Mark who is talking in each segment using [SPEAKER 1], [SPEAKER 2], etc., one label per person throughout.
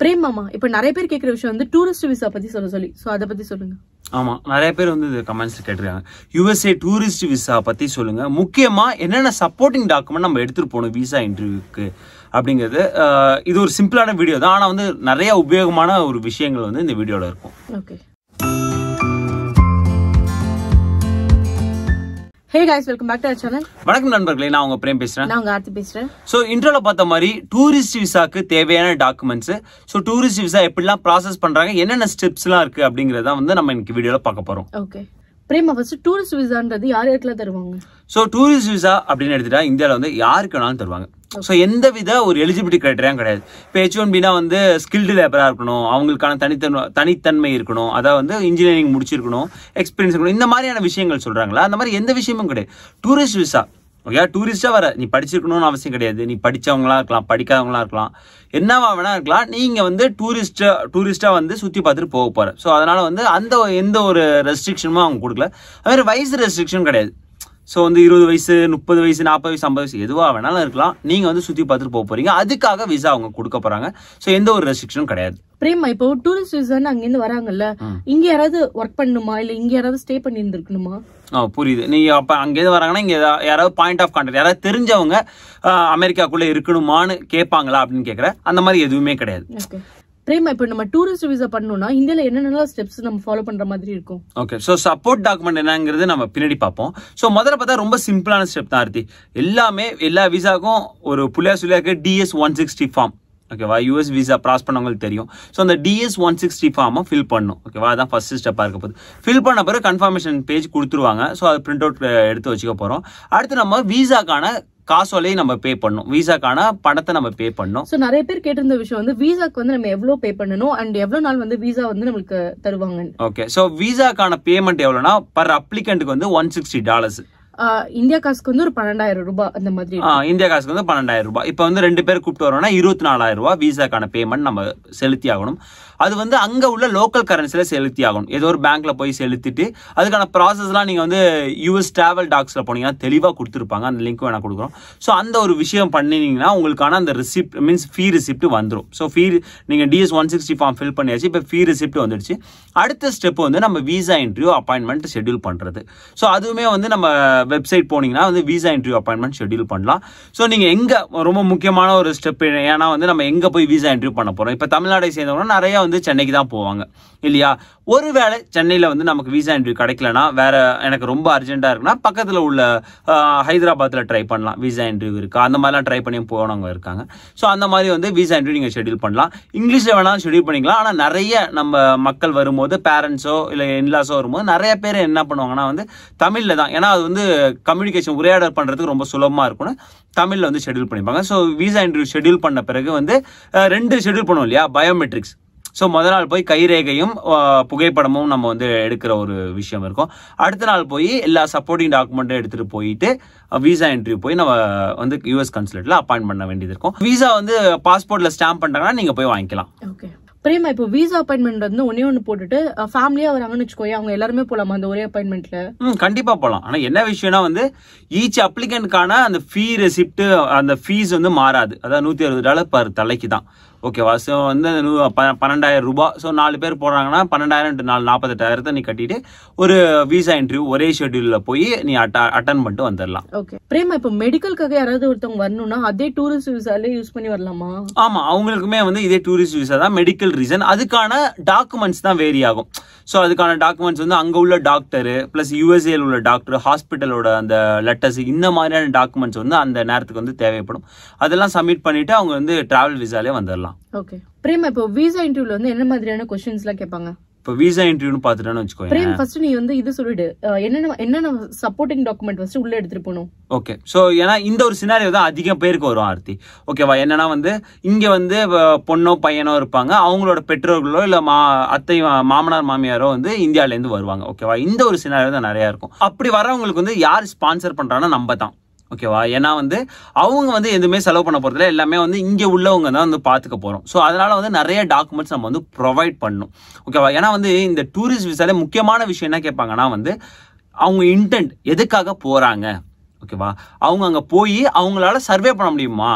[SPEAKER 1] frame மாமா இப்போ நிறைய பேர் கேட்குற விஷயம் வந்து டூரிஸ்ட் விசா பற்றி சொல்ல சொல்லி ஸோ அதை பற்றி சொல்லுங்கள்
[SPEAKER 2] ஆமாம் நிறைய பேர் வந்து இது கமெண்ட்ஸ் கேட்டிருக்காங்க யுஎஸ்ஏ டூரிஸ்ட் விசா பற்றி சொல்லுங்கள் முக்கியமாக என்னென்ன சப்போர்ட்டிங் டாக்குமெண்ட் நம்ம எடுத்துகிட்டு போகணும் விசா இன்டர்வியூக்கு அப்படிங்கிறது இது ஒரு சிம்பிளான வீடியோ தான் ஆனால் வந்து நிறைய உபயோகமான ஒரு விஷயங்கள் வந்து இந்த வீடியோவில் இருக்கும்
[SPEAKER 1] okay hey guys welcome back to channel
[SPEAKER 2] வணக்கம் நண்பர்களே நான் உங்க பிரேம் பேசுறேன் நான்
[SPEAKER 1] உங்க ஆர்த்தி பேசுறேன்
[SPEAKER 2] சோ இன்ட்ரோல பார்த்த மாதிரி டூரிஸ்ட் விசாக்கு தேவையான டாக்குமெண்ட்ஸ் சோ டூரிஸ்ட் விசா எப்படிலாம் ப்ராசஸ் பண்றாங்க என்னென்ன ஸ்டெப்ஸ்லாம் இருக்கு அப்படிங்கறத வந்து நம்ம இன்னைக்கு வீடியோல பார்க்க போறோம்
[SPEAKER 1] ஓகே பிரேமா ஃபர்ஸ்ட் டூரிஸ்ட் விசான்றது யார் யாருக்கெல்லாம் தருவாங்க
[SPEAKER 2] ஸோ டூரிஸ்ட் விசா அப்படின்னு எடுத்துட்டா இந்தியாவில் வந்து யாருக்கு வேணாலும் தருவாங்க ஸோ எந்த வித ஒரு எலிஜிபிலிட்டி கிரைட்டரியாவும் கிடையாது இப்போ ஹெச் ஒன் பினா வந்து ஸ்கில்டு லேபராக இருக்கணும் அவங்களுக்கான தனித்தன்மை தனித்தன்மை இருக்கணும் அதாவது வந்து இன்ஜினியரிங் முடிச்சிருக்கணும் எக்ஸ்பீரியன்ஸ் இருக்கணும் இந்த மாதிரியான விஷயங்கள் சொல்கிறாங்களா அந்த மாதிரி எந்த விஷயமும் கிடையாது டூரிஸ்ட் விசா ஓகே டூரிஸ்ட்டாக வர நீ படிச்சிருக்கணும்னு அவசியம் கிடையாது நீ படித்தவங்களாக இருக்கலாம் படிக்காதவங்களாக இருக்கலாம் என்னவா வேணா இருக்கலாம் நீங்கள் வந்து டூரிஸ்ட்டாக டூரிஸ்ட்டாக வந்து சுற்றி பார்த்துட்டு போக போகிற ஸோ அதனால் வந்து அந்த எந்த ஒரு ரெஸ்ட்ரிக்ஷனும் அவங்க கொடுக்கல அதுமாதிரி வயசு ரெஸ்ட்ரிக்ஷன் கிடையாது ஸோ வந்து இருபது வயசு முப்பது வயசு நாற்பது வயசு ஐம்பது வயசு எதுவாக வேணாலும் இருக்கலாம் நீங்கள் வந்து சுற்றி பார்த்துட்டு போக போகிறீங்க அதுக்காக விசா அவங்க கொடுக்க போகிறாங்க ஸோ எந்த ஒரு ரெஸ்ட்ரிக்ஷனும் கிடையாது
[SPEAKER 1] பிரேமா இப்போ டூரிஸ்ட் விசான்னு அங்கேருந்து வராங்கல்ல இங்க யாராவது ஒர்க் பண்ணணுமா இல்ல இங்க யாராவது ஸ்டே பண்ணி இருந்திருக்கணுமா
[SPEAKER 2] ஆ புரியுது நீங்க அப்ப அங்கேருந்து வராங்கன்னா இங்க யாராவது பாயிண்ட் ஆஃப் கான்டாக்ட் யாராவது தெரிஞ்சவங்க அமெரிக்காக்குள்ள இருக்கணுமான்னு கேட்பாங்களா அப்படின்னு கேட்குற அந்த மாதிரி எதுவுமே கிடையாது
[SPEAKER 1] பிரேமா இப்போ நம்ம டூரிஸ்ட் விசா பண்ணணும்னா இந்தியாவில் என்னென்னலாம் ஸ்டெப்ஸ் நம்ம ஃபாலோ பண்ற மாதிரி இருக்கும்
[SPEAKER 2] ஓகே ஸோ சப்போர்ட் டாக்குமெண்ட் என்னங்கிறது நம்ம பின்னாடி பார்ப்போம் ஸோ முதல்ல பார்த்தா ரொம்ப சிம்பிளான ஸ்டெப் தான் ஆர்த்தி எல்லாமே எல்லா விசாக்கும் ஒரு புள்ளியா சொல்லியா இருக்கு டிஎஸ் ஒன் சிக்ஸ்டி ஃபார்ம் ஓகேவா யூஎஸ் விசா ப்ராஸ் பண்ணவங்களுக்கு தெரியும் ஸோ அந்த DS one sixty form fill பண்ணும் ஓகேவா அதான் ஃபஸ்ட் ஸ்டெப்பாக இருக்க போகுது ஃபில் பண்ண பிறகு கன்ஃபர்மேஷன் பேஜ் கொடுத்துருவாங்க ஸோ அதை பிரிண்ட் அவுட் எடுத்து வச்சுக்க போகிறோம் அடுத்து நம்ம விசாக்கான காசோலையும் நம்ம பே பண்ணணும் விசாக்கான பணத்தை நம்ம பே பண்ணணும்
[SPEAKER 1] ஸோ நிறைய பேர் கேட்டிருந்த விஷயம் வந்து விசாக்கு வந்து நம்ம எவ்வளவு பே பண்ணணும் அண்ட் எவ்வளவு நாள் வந்து விசா வந்து நம்மளுக்கு தருவாங்க
[SPEAKER 2] ஓகே சோ விசாக்கான பேமெண்ட் எவ்வளோனா பர் அப்ளிகண்ட்டுக்கு வந்து ஒன் சிக்ஸ்டி டாலர்ஸ்
[SPEAKER 1] இந்தியா காசுக்கு வந்து ஒரு பன்னெண்டாயிரம் ரூபாய் அந்த மாதிரி
[SPEAKER 2] இந்தியா காசுக்கு வந்து பன்னெண்டாயிரம் ரூபாய் இப்போ வந்து ரெண்டு பேர் கூப்பிட்டு வரோம்னா இருபத்தி நாலாயிரம் ரூபாய் விசாக்கான பேமெண்ட் நம்ம செலுத்தி ஆகணும் அது வந்து அங்கே உள்ள லோக்கல் கரன்சியில் செலுத்தி ஆகணும் ஏதோ ஒரு பேங்க்கில் போய் செலுத்திட்டு அதுக்கான ப்ராசஸ்லாம் நீங்கள் வந்து யூஎஸ் ட்ராவல் டாக்ஸில் போனீங்கன்னா தெளிவாக கொடுத்துருப்பாங்க அந்த லிங்க் வேணால் கொடுக்குறோம் ஸோ அந்த ஒரு விஷயம் பண்ணினீங்கன்னா உங்களுக்கான அந்த ரிசிப்ட் மீன்ஸ் ஃபீ ரிசிப்ட் வந்துடும் ஸோ ஃபீ நீங்கள் DS one sixty form fill பண்ணியாச்சு இப்போ ஃபீ ரிசிப்ட் வந்துடுச்சு அடுத்த ஸ்டெப் வந்து நம்ம விசா இன்டர்வியூ அப்பாயின்மெண்ட் ஷெடியூல் பண்ணுறது ஸோ அதுவுமே வந்து நம்ம வெப்சைட் போனீங்கன்னா வந்து விசா இன்டர்வியூ அப்பாயின்மெண்ட் ஷெடியூல் பண்ணலாம் ஸோ நீங்கள் எங்கே ரொம்ப முக்கியமான ஒரு ஸ்டெப் ஏன்னா வந்து நம்ம எங்கே போய் விசா இன்டர்வியூ பண்ண போகிறோம் இப்போ தமிழ்நாட்டை சேர்ந்தவங்க நிறையா வந்து சென்னைக்கு தான் போவாங்க இல்லையா ஒருவேளை சென்னையில் வந்து நமக்கு விசா இன்டர்வியூ கிடைக்கலனா வேறு எனக்கு ரொம்ப அர்ஜென்ட்டாக இருக்குன்னா பக்கத்தில் உள்ள ஹைதராபாத்தில் ட்ரை பண்ணலாம் விசா இன்டர்வியூ இருக்கா அந்த மாதிரிலாம் ட்ரை பண்ணி போனவங்க இருக்காங்க ஸோ அந்த மாதிரி வந்து விசா இன்டர்வியூ நீங்கள் ஷெடியூல் பண்ணலாம் இங்கிலீஷில் வேணாலும் ஷெடியூல் பண்ணிக்கலாம் ஆனால் நிறைய நம்ம மக்கள் வரும்போது பேரண்ட்ஸோ இல்லை இன்லாஸோ வரும்போது நிறைய பேர் என்ன பண்ணுவாங்கன்னா வந்து தமிழில் தான் ஏன்னா அது வந்து கம்யூனிகேஷன் உரையாடல் பண்ணுறதுக்கு ரொம்ப சுலபமாக இருக்கும்னு தமிழில் வந்து ஷெடியூல் பண்ணிப்பாங்க ஸோ விசா இன்டர்வியூ ஷெடியூல் பண்ண பிறகு வந்து ரெண்டு ஷெடியூல் பண்ணுவோம் இல்லையா பயோமெட்ரிக்ஸ் ஸோ முதல் நாள் போய் கைரேகையும் புகைப்படமும் நம்ம வந்து எடுக்கிற ஒரு விஷயம் இருக்கும் அடுத்த நாள் போய் எல்லா சப்போர்ட்டிங் டாக்குமெண்ட்டும் எடுத்துகிட்டு போயிட்டு விசா இன்டர்வியூ போய் நம்ம வந்து யூஎஸ் கன்சுலேட்டில் அப்பாயின்ட் பண்ண வேண்டியது இருக்கும் விசா வந்து பாஸ்போர்ட்டில் ஸ்டாம்ப் பண்ணுறாங்கன்னா நீங்கள் போய் வாங்கிக்கலாம் ஓகே
[SPEAKER 1] பிரேமா இப்போ விசா அப்பாயின்மெண்ட் வந்து ஒன்னே ஒன்று போட்டுட்டு ஃபேமிலியா வராங்கன்னு வச்சுக்கோ அவங்க எல்லாருமே போலாமா அந்த ஒரே அப்பாயின்மெண்ட்ல
[SPEAKER 2] ம் கண்டிப்பாக போகலாம் ஆனால் என்ன விஷயம்னா வந்து ஈச் அப்ளிகண்ட்கான அந்த ஃபீ ரெசிப்ட் அந்த ஃபீஸ் வந்து மாறாது அதாவது நூற்றி அறுபது டாலர் பர் தலைக்கு தான் ஓகேவா ஸோ வந்து ப பன்னெண்டாயிரம் ரூபா ஸோ நாலு பேர் போடுறாங்கன்னா பன்னெண்டாயிரம் நாலு நாற்பத்தெட்டாயிரத்தை நீ கட்டிட்டு ஒரு விசா இன்டர்வியூ ஒரே ஷெட்யூலில் போய் நீ அட்ட அட்டன் பண்ணிட்டு வந்துடலாம் ஓகே
[SPEAKER 1] பிரேமா இப்போ மெடிக்கலுக்காக யாராவது ஒருத்தவங்க வரணும்னா அதே டூரிஸ்ட் விசாலே யூஸ் பண்ணி வரலாமா
[SPEAKER 2] ஆமாம் அவங்களுக்குமே வந்து இதே டூரிஸ்ட் விசா தான் மெடிக்கல் ரீசன் அதுக்கான டாக்குமெண்ட்ஸ் தான் வேரி ஆகும் ஸோ அதுக்கான டாக்குமெண்ட்ஸ் வந்து அங்கே உள்ள டாக்டரு ப்ளஸ் யூஎஸ்ஏல உள்ள டாக்டர் ஹாஸ்பிட்டலோட அந்த லெட்டர்ஸ் இந்த மாதிரியான டாக்குமெண்ட்ஸ் வந்து அந்த நேரத்துக்கு வந்து தேவைப்படும் அதெல்லாம் சப்மிட் பண்ணிவிட்டு அவங்க வந்து ட்ராவல் விசாலே வந்துடலாம்
[SPEAKER 1] ஓகே பிரேம் இப்போ விசா இன்டர்வியூல வந்து என்ன மாதிரியான கொஸ்டின்ஸ்லாம் கேட்பாங்க
[SPEAKER 2] இப்போ விசா இன்டர்வியூன்னு பார்த்துட்டேன்னு வச்சுக்கோ பிரேம் ஃபர்ஸ்ட்
[SPEAKER 1] நீ வந்து இது சொல்லிடு என்னென்ன என்னென்ன சப்போர்ட்டிங் டாக்குமெண்ட் ஃபர்ஸ்ட் உள்ள எடுத்துட்டு போகணும்
[SPEAKER 2] ஓகே ஸோ ஏன்னா இந்த ஒரு சினாரியோ தான் அதிகம் பேருக்கு வரும் ஆர்த்தி ஓகேவா என்னன்னா வந்து இங்க வந்து பொண்ணோ பையனோ இருப்பாங்க அவங்களோட பெற்றோர்களோ இல்ல மா அத்தை மாமனார் மாமியாரோ வந்து இருந்து வருவாங்க ஓகேவா இந்த ஒரு சினாரியோ தான் நிறைய இருக்கும் அப்படி வரவங்களுக்கு வந்து யார் ஸ்பான்சர் பண்ணுறாங்கன்னா நம்ம தான் ஓகேவா ஏன்னா வந்து அவங்க வந்து எதுவுமே செலவு பண்ண போகிறதில்ல எல்லாமே வந்து இங்கே உள்ளவங்க தான் வந்து பார்த்துக்க போகிறோம் ஸோ அதனால் வந்து நிறைய டாக்குமெண்ட்ஸ் நம்ம வந்து ப்ரொவைட் பண்ணணும் ஓகேவா ஏன்னா வந்து இந்த டூரிஸ்ட் விசால முக்கியமான விஷயம் என்ன கேட்பாங்கன்னா வந்து அவங்க இன்டென்ட் எதுக்காக போகிறாங்க ஓகேவா அவங்க அங்கே போய் அவங்களால சர்வே பண்ண முடியுமா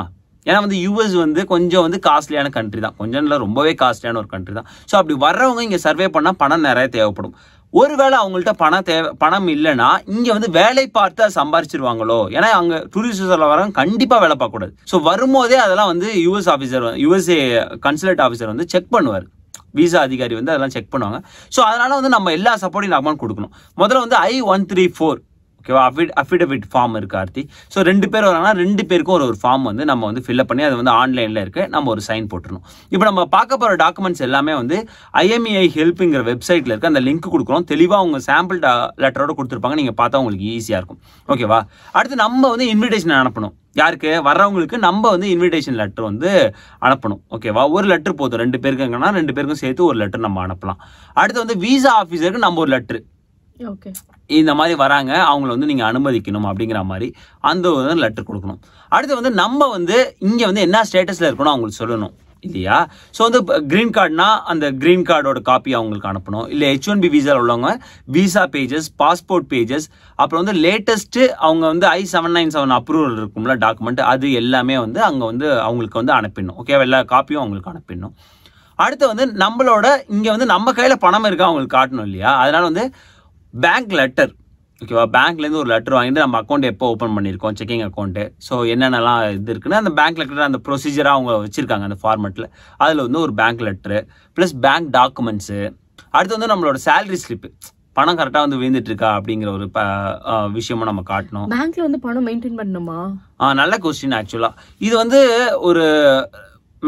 [SPEAKER 2] ஏன்னா வந்து யூஎஸ் வந்து கொஞ்சம் வந்து காஸ்ட்லியான கண்ட்ரி தான் கொஞ்சம் இல்லை ரொம்பவே காஸ்ட்லியான ஒரு கண்ட்ரி தான் ஸோ அப்படி வர்றவங்க இங்கே சர்வே பண்ணால் பணம் நிறைய தேவைப்படும் ஒருவேளை அவங்கள்ட்ட பணம் தேவை பணம் இல்லைன்னா இங்கே வந்து வேலை பார்த்து அதை சம்பாரிச்சிருவாங்களோ ஏன்னா அங்கே டூரிஸ்ட் விசாவில் வரவங்க கண்டிப்பாக வேலை பார்க்கக்கூடாது ஸோ வரும்போதே அதெல்லாம் வந்து US officer USA consulate officer வந்து செக் பண்ணுவார் விசா அதிகாரி வந்து அதெல்லாம் செக் பண்ணுவாங்க ஸோ அதனால் வந்து நம்ம எல்லா சப்போர்ட்டையும் அமௌண்ட் கொடுக்கணும் முதல்ல வந்து ஐ ஒன் த்ரீ ஃபோர் ஓகேவா அஃபிட் அஃபிடவிட் ஃபார்ம் இருக்கு ஆர்த்தி ஸோ ரெண்டு பேர் வராங்கன்னா ரெண்டு பேருக்கும் ஒரு ஒரு ஃபார்ம் வந்து நம்ம வந்து ஃபில்அப் பண்ணி அது வந்து ஆன்லைனில் இருக்கு நம்ம ஒரு சைன் போட்டுருணும் இப்போ நம்ம பார்க்க போகிற டாக்குமெண்ட்ஸ் எல்லாமே வந்து ஐஎம்இஐ ஹெல்ப்புங்கிற e வெப்சைட்டில் இருக்க அந்த லிங்க் கொடுக்குறோம் தெளிவாக அவங்க சாம்பிள் லெட்டரோட uh, கொடுத்துருப்பாங்க நீங்கள் பார்த்தா உங்களுக்கு ஈஸியாக இருக்கும் ஓகேவா அடுத்து நம்ம வந்து இன்விடேஷன் அனுப்பணும் யாருக்கு வர்றவங்களுக்கு நம்ம வந்து இன்விடேஷன் லெட்டர் வந்து அனுப்பணும் ஓகேவா ஒரு லெட்டர் போதும் ரெண்டு பேருக்குங்கன்னா ரெண்டு பேருக்கும் சேர்த்து ஒரு லெட்டர் நம்ம அனுப்பலாம் அடுத்து வந்து விசா ஆஃபீஸருக்கு நம்ம ஒரு லெட்ரு இந்த மாதிரி வராங்க அவங்கள வந்து நீங்கள் அனுமதிக்கணும் அப்படிங்கிற மாதிரி அந்த ஒரு லெட்டர் கொடுக்கணும் அடுத்து வந்து நம்ம வந்து இங்கே வந்து என்ன ஸ்டேட்டஸில் இருக்கணும் அவங்களுக்கு சொல்லணும் இல்லையா ஸோ வந்து க்ரீன் கார்டுனா அந்த க்ரீன் கார்டோட காப்பி அவங்களுக்கு அனுப்பணும் இல்லை ஹெச் ஒன் பி விசாவில் உள்ளவங்க விசா பேஜஸ் பாஸ்போர்ட் பேஜஸ் அப்புறம் வந்து லேட்டஸ்ட்டு அவங்க வந்து I seven nine seven approval இருக்கும்ல டாக்குமெண்ட் அது எல்லாமே வந்து அங்கே வந்து அவங்களுக்கு வந்து அனுப்பிடணும் ஓகே எல்லா காப்பியும் அவங்களுக்கு அனுப்பிடணும் அடுத்து வந்து நம்மளோட இங்கே வந்து நம்ம கையில் பணம் இருக்கா அவங்களுக்கு காட்டணும் இல்லையா அதனால் வந்து பேங்க் லெட்டர் ஓகேவா பேங்க்லேருந்து ஒரு லெட்டர் வாங்கிட்டு நம்ம அக்கௌண்ட் எப்போ ஓப்பன் பண்ணியிருக்கோம் செக்கிங் அக்கௌண்ட்டு ஸோ என்னென்னலாம் இது இருக்குன்னா அந்த பேங்க் லெட்டர் அந்த ப்ரொசீஜராக அவங்க வச்சுருக்காங்க அந்த ஃபார்மெட்டில் அதில் வந்து ஒரு bank letter plus bank documents அடுத்து வந்து நம்மளோட சேலரி ஸ்லிப்பு பணம் கரெக்டாக வந்து விழுந்துட்டு இருக்கா அப்படிங்கிற ஒரு விஷயமும் நம்ம காட்டணும்
[SPEAKER 1] பேங்க்ல வந்து பணம் மெயின்டைன் பண்ணணுமா
[SPEAKER 2] நல்ல கொஸ்டின் ஆக்சுவலாக இது வந்து ஒரு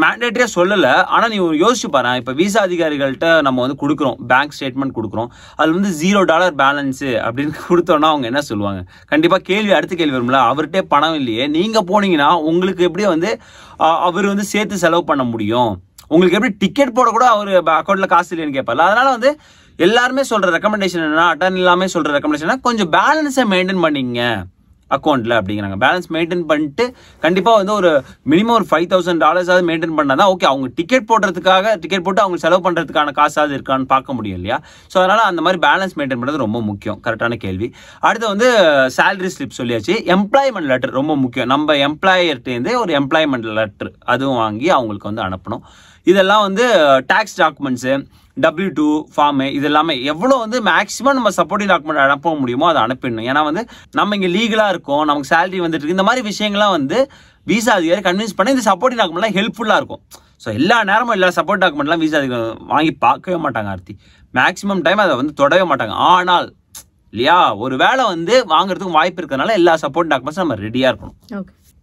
[SPEAKER 2] மேண்டேட்டரியாக சொல்லலை ஆனால் நீ யோசிச்சு பாரு இப்போ விசா அதிகாரிகள்கிட்ட நம்ம வந்து கொடுக்குறோம் பேங்க் ஸ்டேட்மெண்ட் கொடுக்குறோம் அதில் வந்து ஜீரோ டாலர் பேலன்ஸு அப்படின்னு கொடுத்தோன்னா அவங்க என்ன சொல்லுவாங்க கண்டிப்பாக கேள்வி அடுத்த கேள்வி வரும்ல அவர்கிட்டே பணம் இல்லையே நீங்கள் போனீங்கன்னா உங்களுக்கு எப்படி வந்து அவர் வந்து சேர்த்து செலவு பண்ண முடியும் உங்களுக்கு எப்படி டிக்கெட் போட கூட அவர் அக்கௌண்ட்டில் காசு இல்லைன்னு கேட்பார்ல அதனால் வந்து எல்லாருமே சொல்கிற ரெக்கமெண்டேஷன் என்னன்னா அட்டன் இல்லாமல் சொல்கிற ரெக்கமெண்டேஷன் கொஞ்சம் பேலன்ஸை மெயின்டைன் பண்ணிங்க அக்கௌண்ட்டில் அப்படிங்கிறாங்க பேலன்ஸ் மெயின்டைன் பண்ணிட்டு கண்டிப்பாக வந்து ஒரு மினிமம் ஒரு ஃபைவ் தௌசண்ட் டாலர்ஸாவது மெயின்டைன் பண்ணால் தான் ஓகே அவங்க டிக்கெட் போடுறதுக்காக டிக்கெட் போட்டு அவங்க செலவு பண்ணுறதுக்கான காசாவது இருக்கான்னு பார்க்க முடியும் இல்லையா ஸோ அதனால் அந்த மாதிரி பேலன்ஸ் மெயின்டைன் பண்ணுறது ரொம்ப முக்கியம் கரெக்டான கேள்வி அடுத்து வந்து சேலரி ஸ்லிப் சொல்லியாச்சு எம்ப்ளாய்மெண்ட் லெட்டர் ரொம்ப முக்கியம் நம்ம எம்ப்ளாயர்கிட்டேருந்து ஒரு எம்ப்ளாய்மெண்ட் லெட்டர் அதுவும் வாங்கி அவங்களுக்கு வந்து அனுப்பணும் இதெல்லாம் வந்து tax documents W two form இது எல்லாமே எவ்வளோ வந்து மேக்ஸிமம் நம்ம சப்போர்ட்டிங் டாக்குமெண்ட் அனுப்ப முடியுமோ அதை அனுப்பிடணும் ஏன்னா வந்து நம்ம இங்கே லீகலாக இருக்கும் நமக்கு சேலரி வந்துட்டு இருக்கு இந்த மாதிரி விஷயங்கள்லாம் வந்து வீசா அதிகாரி கன்வின்ஸ் பண்ணி இந்த சப்போர்ட்டிங் டாக்குமெண்ட்லாம் ஹெல்ப்ஃபுல்லாக இருக்கும் ஸோ எல்லா நேரமும் எல்லா சப்போர்ட் டாக்குமெண்ட்லாம் வீசா அதிகாரி வாங்கி பார்க்கவே மாட்டாங்க ஆர்த்தி மேக்ஸிமம் டைம் அதை வந்து தொடவே மாட்டாங்க ஆனால் இல்லையா ஒரு வேலை வந்து வாங்குறதுக்கு வாய்ப்பு இருக்கிறதுனால எல்லா சப்போர்ட் டாக்குமெண்ட்ஸும் நம்ம ரெடியாக இருக்கணும்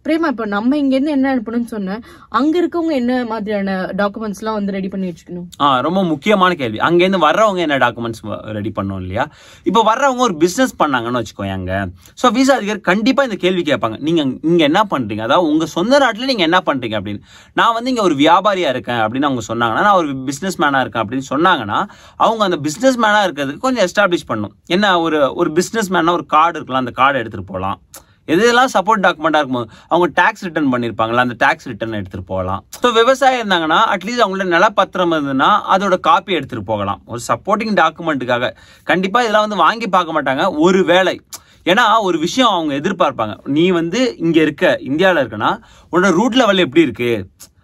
[SPEAKER 1] பிரேமா இப்போ நம்ம இங்கேருந்து என்ன அனுப்பணும்னு சொன்னேன் அங்க இருக்கவங்க என்ன மாதிரியான டாக்குமெண்ட்ஸ்லாம் வந்து ரெடி பண்ணி வச்சுக்கணும்
[SPEAKER 2] ஆ ரொம்ப முக்கியமான கேள்வி அங்கேருந்து வர்றவங்க என்ன டாக்குமெண்ட்ஸ் ரெடி பண்ணோம் இல்லையா இப்போ வர்றவங்க ஒரு பிஸ்னஸ் பண்ணாங்கன்னு வச்சுக்கோங்க ஸோ விசா அதிகாரி கண்டிப்பாக இந்த கேள்வி கேட்பாங்க நீங்கள் இங்கே என்ன பண்ணுறீங்க அதாவது உங்கள் சொந்த நாட்டில் நீங்கள் என்ன பண்ணுறீங்க அப்படின்னு நான் வந்து இங்கே ஒரு வியாபாரியாக இருக்கேன் அப்படின்னு அவங்க சொன்னாங்கன்னா நான் ஒரு பிசினஸ் மேனா இருக்கேன் அப்படின்னு சொன்னாங்கன்னா அவங்க அந்த பிசினஸ் மேனா இருக்கிறதுக்கு கொஞ்சம் எஸ்டாப்ளிஷ் பண்ணும் என்ன ஒரு ஒரு பிசினஸ் மேனா ஒரு கார்டு இருக்கலாம் அந்த கார்டை எடுத்துகிட்டு போகலாம் எதெல்லாம் சப்போர்ட் டாக்குமெண்ட்டாக இருக்குமோ அவங்க டேக்ஸ் ரிட்டர்ன் பண்ணியிருப்பாங்களா அந்த டேக்ஸ் ரிட்டர்ன் எடுத்துகிட்டு போகலாம் ஸோ விவசாயம் இருந்தாங்கன்னா அட்லீஸ்ட் அவங்களோட நிலப்பத்திரம் இருந்ததுன்னா அதோட காப்பி எடுத்துகிட்டு போகலாம் ஒரு சப்போர்ட்டிங் டாக்குமெண்ட்டுக்காக கண்டிப்பாக இதெல்லாம் வந்து வாங்கி பார்க்க மாட்டாங்க ஒரு வேலை ஏன்னா ஒரு விஷயம் அவங்க எதிர்பார்ப்பாங்க நீ வந்து இங்கே இருக்க இந்தியாவில் இருக்கனா உன்னோட ரூட் லெவல் எப்படி இருக்குது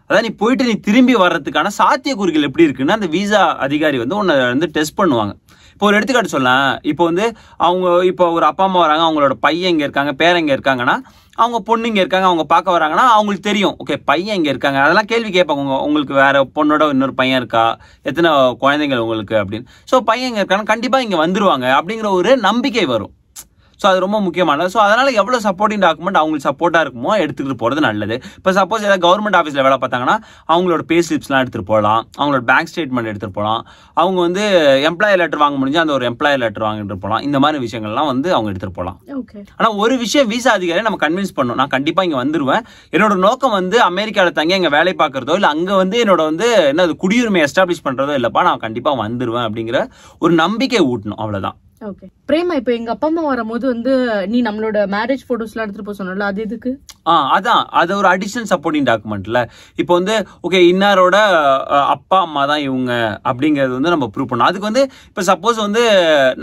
[SPEAKER 2] அதாவது நீ போயிட்டு நீ திரும்பி வர்றதுக்கான சாத்தியக்கூறுகள் எப்படி இருக்குன்னு அந்த விசா அதிகாரி வந்து உன்னை வந்து டெஸ்ட் பண்ணுவாங்க இப்போ ஒரு எடுத்துக்காட்டு சொல்லலாம் இப்போ வந்து அவங்க இப்போ ஒரு அப்பா அம்மா வராங்க அவங்களோட பையன் இங்கே இருக்காங்க பேரங்க இருக்காங்கன்னா அவங்க பொண்ணு இங்கே இருக்காங்க அவங்க பார்க்க வராங்கன்னா அவங்களுக்கு தெரியும் ஓகே பையன் இங்கே இருக்காங்க அதெல்லாம் கேள்வி கேட்பாங்க உங்களுக்கு வேற பொண்ணோட இன்னொரு பையன் இருக்கா எத்தனை குழந்தைங்க உங்களுக்கு அப்படின்னு ஸோ பையன் இங்கே இருக்காங்கன்னா கண்டிப்பாக இங்கே வந்துருவாங்க அப்படிங்கிற ஒரு நம்பிக்கை வரும் ஸோ அது ரொம்ப முக்கியமானது ஸோ அதனால் எவ்வளோ சப்போர்ட்டிங் டாக்குமெண்ட் அவங்களுக்கு சப்போர்ட்டாக இருக்குமோ எடுத்துக்கிட்டு போகிறது நல்லது இப்போ சப்போஸ் ஏதாவது கவர்மெண்ட் ஆஃபீஸில் வேலை பார்த்தாங்கன்னா அவங்களோட பே ஸ்லிப்ஸ்லாம் எடுத்துகிட்டு போகலாம் அவங்களோட பேங்க் ஸ்டேட்மெண்ட் எடுத்துகிட்டு போகலாம் அவங்க வந்து எம்ப்ளாயர் லெட்டர் வாங்க முடிஞ்சு அந்த ஒரு எம்ப்ளாயர் லெட்டர் வாங்கிட்டு போகலாம் இந்த மாதிரி விஷயங்கள்லாம் வந்து அவங்க எடுத்துகிட்டு
[SPEAKER 1] போகலாம்
[SPEAKER 2] ஆனால் ஒரு விஷயம் வீசா அதிகாரி நம்ம கன்வின்ஸ் பண்ணணும் நான் கண்டிப்பாக இங்கே வந்துடுவேன் என்னோட நோக்கம் வந்து அமெரிக்காவில் தங்கி அங்கே வேலை பார்க்குறதோ இல்லை அங்கே வந்து என்னோட வந்து என்ன குடியுரிமை எஸ்டாப்ளிஷ் பண்ணுறதோ இல்லைப்பா நான் கண்டிப்பாக வந்துடுவேன் அப்படிங்கிற ஒரு நம்பிக்கை ஊட்டணும் அவ்வளோதான்
[SPEAKER 1] ஓகே பிரேமா இப்போ எங்க அப்பா அம்மா வரும்போது வந்து நீ நம்மளோட மேரேஜ் போட்டோஸ்லாம் எடுத்துட்டு போக சொன்னல அது எதுக்கு
[SPEAKER 2] ஆ அதான் அது ஒரு அடிஷனல் சப்போர்ட்டிங் டாக்குமெண்ட்ல இப்போ வந்து ஓகே இன்னாரோட அப்பா அம்மா தான் இவங்க அப்படிங்கிறது வந்து நம்ம ப்ரூவ் பண்ணோம் அதுக்கு வந்து இப்போ சப்போஸ் வந்து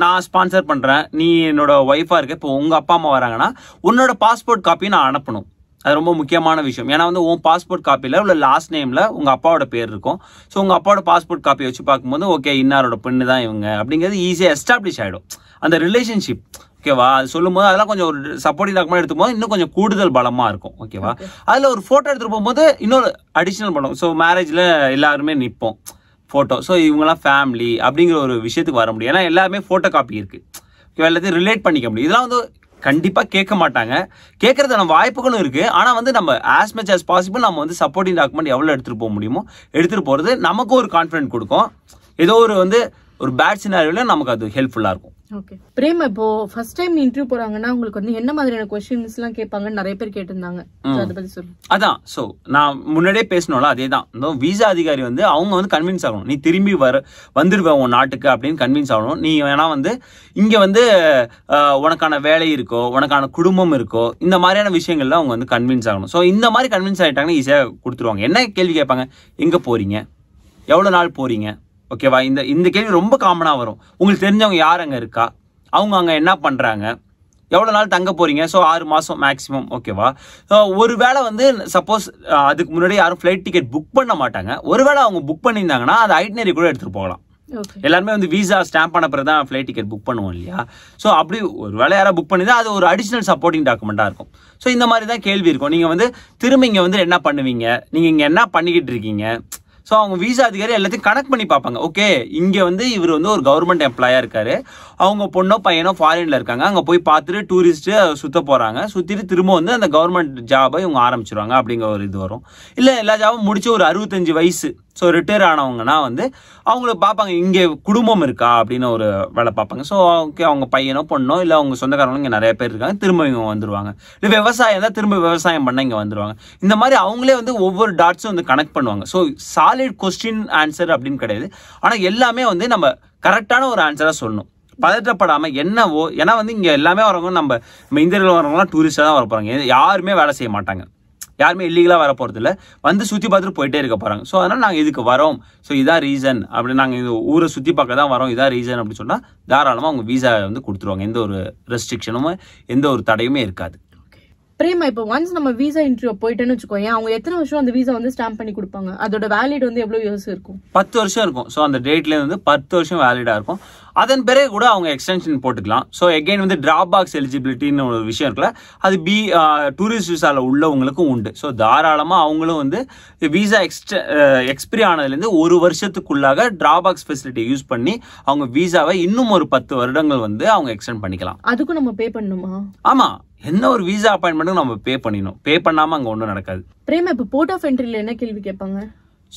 [SPEAKER 2] நான் ஸ்பான்சர் பண்றேன் நீ என்னோட ஒய்ஃபா இருக்க இப்போ உங்க அப்பா அம்மா வராங்கன்னா உன்னோட பாஸ்போர்ட் காப்பியை நான் அனுப்பணும் அது ரொம்ப முக்கியமான விஷயம் ஏன்னா வந்து உன் பாஸ்போர்ட் காப்பியில் உள்ள லாஸ்ட் நேமில் உங்கள் அப்பாவோட பேர் இருக்கும் ஸோ உங்கள் அப்பாவோட பாஸ்போர்ட் காப்பியை வச்சு பார்க்கும்போது ஓகே இன்னாரோட பெண்ணு தான் இவங்க அப்படிங்கிறது ஈஸியாக எஸ்டாப்ளிஷ் ஆகிடும் அந்த ரிலேஷன்ஷிப் ஓகேவா அது சொல்லும்போது அதெல்லாம் கொஞ்சம் ஒரு சப்போர்ட்டிங் டாக்குமெண்ட் போது இன்னும் கொஞ்சம் கூடுதல் பலமாக இருக்கும் ஓகேவா அதில் ஒரு ஃபோட்டோ எடுத்துகிட்டு போகும்போது இன்னொரு அடிஷ்னல் பண்ணும் ஸோ மேரேஜில் எல்லாருமே நிற்போம் ஃபோட்டோ ஸோ இவங்கெல்லாம் ஃபேமிலி அப்படிங்கிற ஒரு விஷயத்துக்கு வர முடியும் ஏன்னா எல்லாருமே ஃபோட்டோ காப்பி இருக்குது எல்லாத்தையும் ரிலேட் பண்ணிக்க முடியும் இதெல்லாம் வந்து கண்டிப்பாக கேட்க மாட்டாங்க கேட்கறதான வாய்ப்புகளும் இருக்குது ஆனால் வந்து நம்ம ஆஸ் மச் ஆஸ் பாசிபிள் நம்ம வந்து சப்போர்ட்டிங் டாக்குமெண்ட் எவ்வளோ எடுத்துகிட்டு போக முடியுமோ எடுத்துகிட்டு போகிறது நமக்கும் ஒரு கான்ஃபிடென்ட் கொடுக்கும் ஏதோ ஒரு வந்து ஒரு பேட் சினாரியோவில் நமக்கு அது ஹெல்ப்ஃபுல்லாக இருக்கும்
[SPEAKER 1] ஓகே பிரேம் இப்போ ஃபர்ஸ்ட் டைம் இன்டர்வியூ போறாங்கன்னா உங்களுக்கு வந்து என்ன மாதிரியான கொஸ்டின்ஸ் எல்லாம் கேட்பாங்கன்னு நிறைய பேர் கேட்டிருந்தாங்க
[SPEAKER 2] அதான் ஸோ நான் முன்னாடியே பேசணும்ல அதே தான் இந்த விசா அதிகாரி வந்து அவங்க வந்து கன்வின்ஸ் ஆகணும் நீ திரும்பி வர வந்துடுவேன் உன் நாட்டுக்கு அப்படின்னு கன்வின்ஸ் ஆகணும் நீ வேணா வந்து இங்க வந்து உனக்கான வேலை இருக்கோ உனக்கான குடும்பம் இருக்கோ இந்த மாதிரியான விஷயங்கள்ல அவங்க வந்து கன்வின்ஸ் ஆகணும் ஸோ இந்த மாதிரி கன்வின்ஸ் ஆகிட்டாங்கன்னா ஈஸியாக கொடுத்துருவாங்க என்ன கேள்வி கேட்பாங்க எங்கே போறீங்க எவ்வளோ நாள் போறீங்க ஓகேவா இந்த இந்த கேள்வி ரொம்ப காமனாக வரும் உங்களுக்கு தெரிஞ்சவங்க யார் அங்கே இருக்கா அவங்க அங்கே என்ன பண்ணுறாங்க எவ்வளோ நாள் தங்க போகிறீங்க ஸோ ஆறு மாதம் மேக்ஸிமம் ஓகேவா ஒரு வேளை வந்து சப்போஸ் அதுக்கு முன்னாடி யாரும் ஃப்ளைட் டிக்கெட் புக் பண்ண மாட்டாங்க ஒரு வேளை அவங்க புக் பண்ணியிருந்தாங்கன்னா அது ஐட்னரி கூட எடுத்துகிட்டு போகலாம் எல்லாருமே வந்து விசா ஸ்டாம்ப் பண்ண பிறகு தான் ஃப்ளைட் டிக்கெட் புக் பண்ணுவோம் இல்லையா ஸோ அப்படி ஒரு வேலை யாராவது புக் பண்ணி தான் அது ஒரு அடிஷ்னல் சப்போர்ட்டிங் டாக்குமெண்ட்டாக இருக்கும் ஸோ இந்த மாதிரி தான் கேள்வி இருக்கும் நீங்கள் வந்து திரும்ப இங்கே வந்து என்ன பண்ணுவீங்க நீங்கள் இங்கே என்ன பண்ணிக்கிட்டு இருக்கீங்க ஸோ அவங்க விசா அதிகாரி எல்லாத்தையும் கனெக்ட் பண்ணி பார்ப்பாங்க ஓகே இங்கே வந்து இவர் வந்து ஒரு கவர்மெண்ட் எம்ப்ளாயாக இருக்கார் அவங்க பொண்ணோ பையனோ ஃபாரினில் இருக்காங்க அங்கே போய் பார்த்துட்டு டூரிஸ்ட்டு சுற்ற போகிறாங்க சுற்றிட்டு திரும்ப வந்து அந்த கவர்மெண்ட் ஜாபை இவங்க ஆரம்பிச்சிருவாங்க அப்படிங்கிற ஒரு இது வரும் இல்லை எல்லா ஜாபும் முடிச்சு ஒரு அறுபத்தஞ்சு வயசு ஸோ ரிட்டையர் ஆனவங்கன்னா வந்து அவங்களுக்கு பார்ப்பாங்க இங்கே குடும்பம் இருக்கா அப்படின்னு ஒரு வேலை பார்ப்பாங்க ஸோ ஓகே அவங்க பையனோ பொண்ணோ இல்லை அவங்க சொந்தக்காரங்களும் இங்கே நிறைய பேர் இருக்காங்க திரும்ப இவங்க வந்துடுவாங்க இல்லை விவசாயம் தான் திரும்ப விவசாயம் பண்ண இங்கே வந்துடுவாங்க இந்த மாதிரி அவங்களே வந்து ஒவ்வொரு டாட்ஸும் வந்து கனெக்ட் பண்ணுவாங்க ஸோ சாலிட் கொஸ்டின் ஆன்சர் அப்படின்னு கிடையாது ஆனால் எல்லாமே வந்து நம்ம கரெக்டான ஒரு ஆன்சராக சொல்லணும் பதற்றப்படாமல் என்னவோ ஏன்னா வந்து இங்கே எல்லாமே வரவங்க நம்ம நம்ம இந்தியர்கள் வரவங்களாம் டூரிஸ்டாக தான் வர போகிறாங்க யாருமே வேலை செய்ய மாட்டாங்க யாருமே இல்லீகலாக வர போகிறது இல்லை வந்து சுற்றி பார்த்துட்டு போயிட்டே இருக்க போகிறாங்க ஸோ அதனால் நாங்கள் இதுக்கு வரோம் ஸோ இதான் ரீசன் அப்படின்னு நாங்கள் இந்த ஊரை சுற்றி பார்க்க தான் வரோம் இதான் ரீசன் அப்படின்னு சொன்னால் தாராளமாக அவங்க வீசா வந்து கொடுத்துருவாங்க எந்த ஒரு ரெஸ்ட்ரிக்ஷனும் எந்த ஒரு தடையுமே இருக்காது
[SPEAKER 1] பிரேமா இப்போ ஒன்ஸ் நம்ம விசா இன்டர்வியூ போயிட்டேன்னு வச்சுக்கோங்க அவங்க எத்தனை வருஷம் அந்த விசா வந்து ஸ்டாம்ப் பண்ணி கொடுப்பாங்க அதோட வேலிட் வந்து எவ்வளோ இயர்ஸ் இருக்கும்
[SPEAKER 2] பத்து வருஷம் இருக்கும் ஸோ அந்த டேட்ல வந்து பத்து வருஷம் வேலிடாக இருக்கும் அதன் பிறகு கூட அவங்க எக்ஸ்டென்ஷன் போட்டுக்கலாம் ஸோ எகைன் வந்து டிராப் பாக்ஸ் எலிஜிபிலிட்டின்னு ஒரு விஷயம் இருக்குல்ல அது பி டூரிஸ்ட் விசாவில் உள்ளவங்களுக்கும் உண்டு ஸோ தாராளமாக அவங்களும் வந்து விசா எக்ஸ்ட எக்ஸ்பிரி ஆனதுலேருந்து ஒரு வருஷத்துக்குள்ளாக ட்ராப் பாக்ஸ் ஃபெசிலிட்டி யூஸ் பண்ணி அவங்க விசாவை இன்னும் ஒரு பத்து வருடங்கள் வந்து அவங்க எக்ஸ்டெண்ட் பண்ணிக்கலாம்
[SPEAKER 1] அதுக்கும் நம்ம பே பண்ணணுமா
[SPEAKER 2] ஆமாம் எந்த ஒரு விசா அப்பாயின்மெண்ட்டும் நம்ம பே பண்ணிடணும் பே பண்ணாமல் அங்கே ஒன்றும் நடக்காது
[SPEAKER 1] பிரேம இப்போ போர்ட் ஆஃப் என்ட்ரியில் என்ன கேள்வி கேட்பாங்க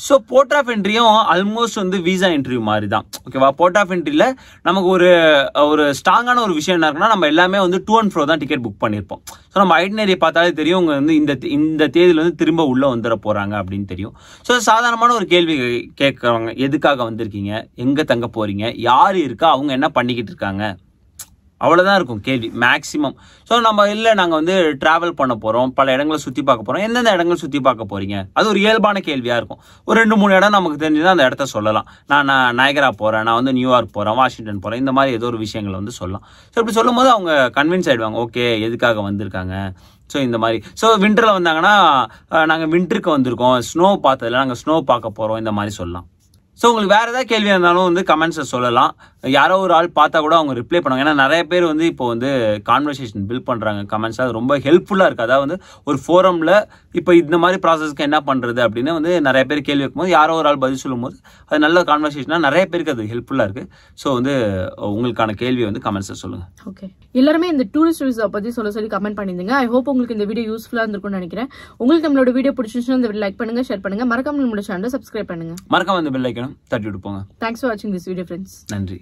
[SPEAKER 2] ஸோ போர்ட் ஆஃப் என்ட்ரியும் ஆல்மோஸ்ட் வந்து விசா இன்டர்வியூ மாதிரி தான் ஓகேவா போர்ட் ஆஃப் என்ட்ரியில் நமக்கு ஒரு ஒரு ஸ்ட்ராங்கான ஒரு விஷயம் என்ன இருக்குன்னா நம்ம எல்லாமே வந்து டூ அண்ட் ஃப்ரோ தான் டிக்கெட் புக் பண்ணியிருப்போம் ஸோ நம்ம ஐடினரி பார்த்தாலே தெரியும் இவங்க வந்து இந்த இந்த தேதியில் வந்து திரும்ப உள்ளே வந்துட போகிறாங்க அப்படின்னு தெரியும் ஸோ சாதாரணமான ஒரு கேள்வி கேட்குறவங்க எதுக்காக வந்திருக்கீங்க எங்கே தங்க போகிறீங்க யார் இருக்கா அவங்க என்ன பண்ணிக்கிட்டு இருக்காங்க அவ்வளோதான் இருக்கும் கேள்வி மேக்ஸிமம் ஸோ நம்ம இல்லை நாங்கள் வந்து ட்ராவல் பண்ண போகிறோம் பல இடங்களை சுற்றி பார்க்க போகிறோம் எந்தெந்த இடங்கள் சுற்றி பார்க்க போகிறீங்க அது ஒரு இயல்பான கேள்வியாக இருக்கும் ஒரு ரெண்டு மூணு இடம் நமக்கு தெரிஞ்சுதான் அந்த இடத்த சொல்லலாம் நான் நான் நயகரா போகிறேன் நான் வந்து நியூயார்க் போகிறேன் வாஷிங்டன் போகிறேன் இந்த மாதிரி ஏதோ ஒரு விஷயங்களை வந்து சொல்லலாம் ஸோ இப்படி சொல்லும்போது அவங்க கன்வின்ஸ் ஆகிடுவாங்க ஓகே எதுக்காக வந்திருக்காங்க ஸோ இந்த மாதிரி ஸோ விண்டரில் வந்தாங்கன்னா நாங்கள் விண்டருக்கு வந்திருக்கோம் ஸ்னோ பார்த்ததில்ல நாங்கள் ஸ்னோ பார்க்க போகிறோம் இந்த மாதிரி சொல்லலாம் ஸோ உங்களுக்கு வேறு ஏதாவது கேள்வி இருந்தாலும் வந்து கமெண்ட்ஸை சொல்லலாம் யாரோ ஒரு ஆள் பார்த்தா கூட அவங்க ரிப்ளை பண்ணுவாங்க ஏன்னா நிறைய பேர் வந்து இப்போ வந்து கான்வர்சேஷன் பில்ட் பண்ணுறாங்க கமெண்ட்ஸ் அது ரொம்ப ஹெல்ப்ஃபுல்லாக இருக்குது அதாவது வந்து ஒரு ஃபோரமில் இப்போ இந்த மாதிரி ப்ராசஸ்க்கு என்ன பண்ணுறது அப்படின்னு வந்து நிறைய பேர் கேள்வி வைக்கும்போது யாரோ ஒரு ஆள் பதில் சொல்லும்போது அது நல்ல கான்வர்சேஷனாக நிறைய பேருக்கு அது ஹெல்ப்ஃபுல்லாக இருக்குது ஸோ வந்து உங்களுக்கான கேள்வியை வந்து கமெண்ட்ஸை சொல்லுங்கள் ஓகே
[SPEAKER 1] எல்லாருமே இந்த டூரிஸ்ட் விசா பற்றி சொல்ல சொல்லி கமெண்ட் பண்ணியிருந்தீங்க ஐ ஹோப் உங்களுக்கு இந்த வீடியோ யூஸ்ஃபுல்லாக இருந்திருக்கும்னு நினைக்கிறேன் உங்களுக்கு நம்மளோட வீடியோ அந்த இந்த லைக் பண்ணுங்க ஷேர் பண்ணுங்கள் மறக்காம நம்மளோட சேனலை சப்ஸ்கிரைப் பண்ணுங்கள்
[SPEAKER 2] மறக்காம அந்த பில் லைக்கணும் தட்டி விட்டுப்போங்க
[SPEAKER 1] தேங்க்ஸ் ஃபார் வாட்சிங் திஸ் வீடியோ ஃப்ரெண்ட்ஸ்
[SPEAKER 2] நன்றி